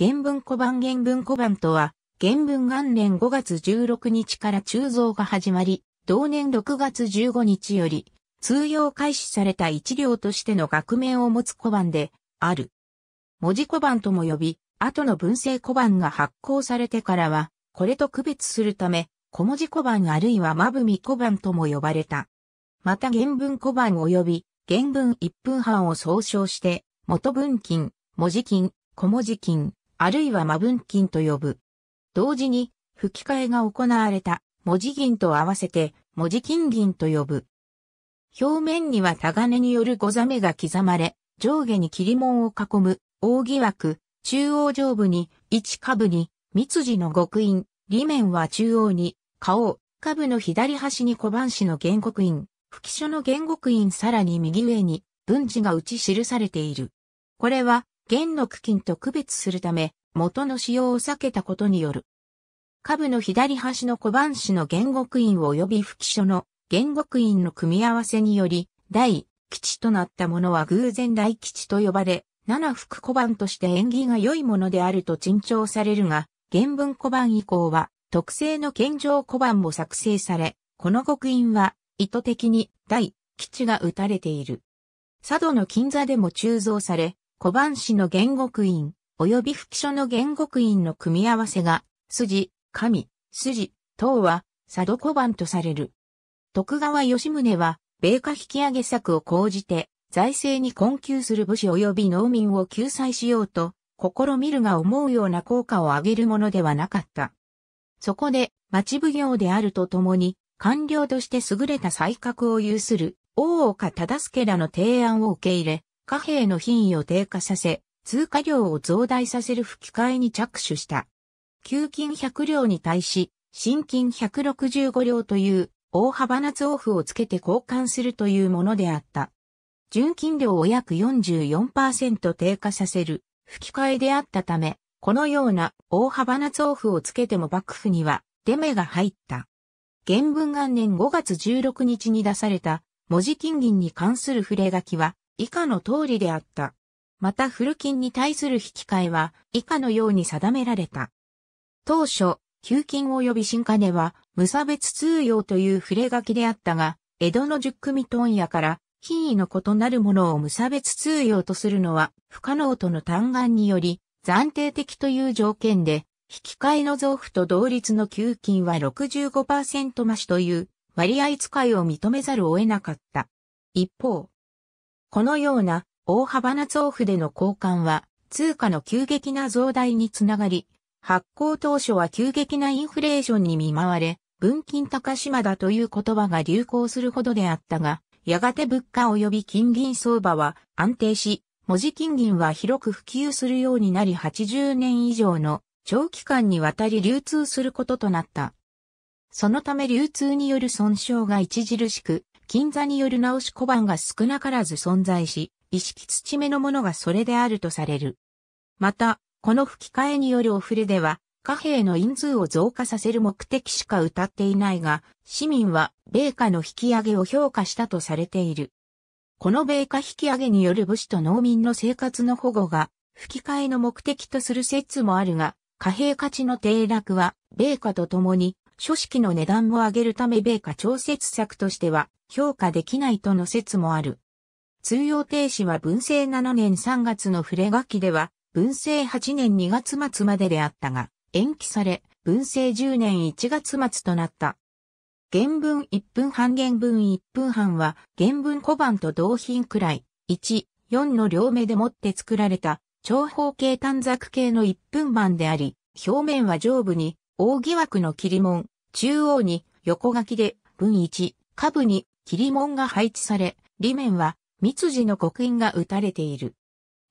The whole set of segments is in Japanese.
原文小版原文小版とは、原文元年5月16日から鋳造が始まり、同年6月15日より、通用開始された一両としての学名を持つ小版で、ある。文字小版とも呼び、後の文政小版が発行されてからは、これと区別するため、小文字小版あるいはまぶみ小版とも呼ばれた。また原文小版及び、原文一分半を総称して、元文金、文字金、小文字金、あるいは魔文金と呼ぶ。同時に、吹き替えが行われた、文字銀と合わせて、文字金銀と呼ぶ。表面にはタガネによるござめが刻まれ、上下に切り門を囲む、扇枠、中央上部に、一下部に、密字の極印、裏面は中央に、顔、下部の左端に小判紙の原告印、吹書の原告印さらに右上に、文字が打ち記されている。これは、元区金と区別するため、元の使用を避けたことによる。下部の左端の小判紙の元国印及び吹書の元国印の組み合わせにより、大吉となったものは偶然大吉と呼ばれ、七福小判として縁起が良いものであると珍重されるが、原文小判以降は特製の献上小判も作成され、この極印は意図的に大吉が打たれている。佐渡の金座でも鋳造され、小判氏の原語院、及び起書の原語院の組み合わせが、筋、神、筋、等は、佐渡小判とされる。徳川吉宗は、米価引き上げ策を講じて、財政に困窮する武士及び農民を救済しようと、試みるが思うような効果を上げるものではなかった。そこで、町奉行であるとともに、官僚として優れた才覚を有する、大岡忠助らの提案を受け入れ、貨幣の品位を低下させ、通貨量を増大させる吹き替えに着手した。旧金100両に対し、新金165両という大幅な増付をつけて交換するというものであった。純金量を約44%低下させる吹き替えであったため、このような大幅な増付をつけても幕府には出目が入った。元文元年5月16日に出された文字金銀に関する触れ書きは以下の通りであった。また古金に対する引き換えは以下のように定められた。当初、旧金及び新金は無差別通用という触れ書きであったが、江戸の十組問屋から品位の異なるものを無差別通用とするのは不可能との嘆願により、暫定的という条件で、引き換えの増付と同率の給金は65%増しという割合使いを認めざるを得なかった。一方、このような大幅な増幅での交換は通貨の急激な増大につながり、発行当初は急激なインフレーションに見舞われ、文金高島だという言葉が流行するほどであったが、やがて物価及び金銀相場は安定し、文字金銀は広く普及するようになり80年以上の長期間にわたり流通することとなった。そのため流通による損傷が著しく、金座による直し小判が少なからず存在し、意識土目のものがそれであるとされる。また、この吹き替えによるお触れでは、貨幣の人数を増加させる目的しか歌っていないが、市民は米価の引き上げを評価したとされている。この米価引き上げによる武士と農民の生活の保護が、吹き替えの目的とする説もあるが、貨幣価値の低落は、米価とともに、書式の値段も上げるため米価調節策としては、評価できないとの説もある。通用停止は文政7年3月の触れ書きでは、文政8年2月末までであったが、延期され、文政10年1月末となった。原文1分半原文1分半は、原文小判と同品くらい、1、4の両目でもって作られた、長方形短冊形の1分版であり、表面は上部に、大疑惑の切り門、中央に横書きで、文1、下部に霧門が配置され、裏面は、三字の刻印が打たれている。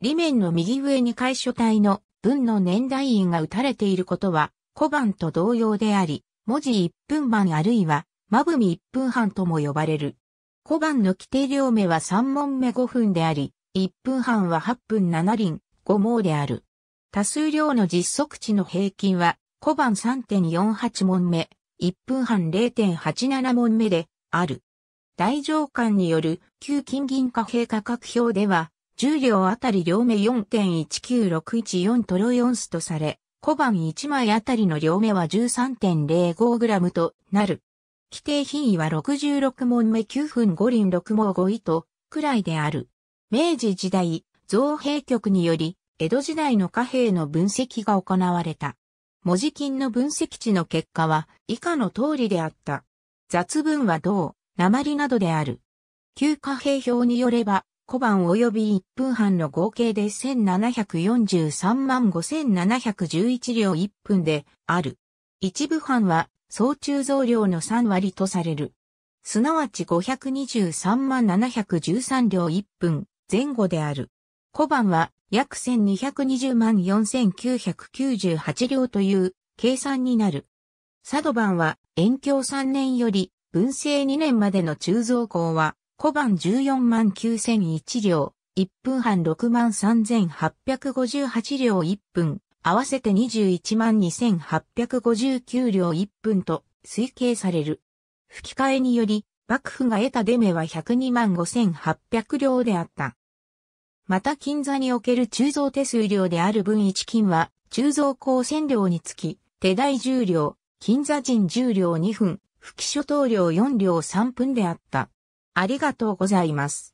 裏面の右上に解書体の文の年代印が打たれていることは、小判と同様であり、文字一分版あるいは、まぶみ一分半とも呼ばれる。小判の規定両目は三問目五分であり、一分半は八分七輪、五毛である。多数量の実測値の平均は、小判3.48問目、一分半0.87問目で、ある。大上官による旧金銀貨幣価格表では、10両あたり両目4.19614トロイオンスとされ、小判1枚あたりの両目は1 3 0 5ムとなる。規定品位は66問目9分5輪6毛5位とくらいである。明治時代、造幣局により、江戸時代の貨幣の分析が行われた。文字金の分析値の結果は以下の通りであった。雑文は同。鉛などである。旧貨幣表によれば、小判及び1分半の合計で1743万5711両1分である。一部半は総中増量の3割とされる。すなわち523万713両1分前後である。小判は約1220万4998両という計算になる。佐渡版は延享3年より文政2年までの中蔵工は、小判14万9001両、1分半6万3858両1分、合わせて21万2859両1分と推計される。吹き替えにより、幕府が得た出目は102万5800両であった。また金座における鋳造手数料である分一金は、鋳造工1000両につき、手代10両、金座人10両2分、副所統領4両3分であった。ありがとうございます。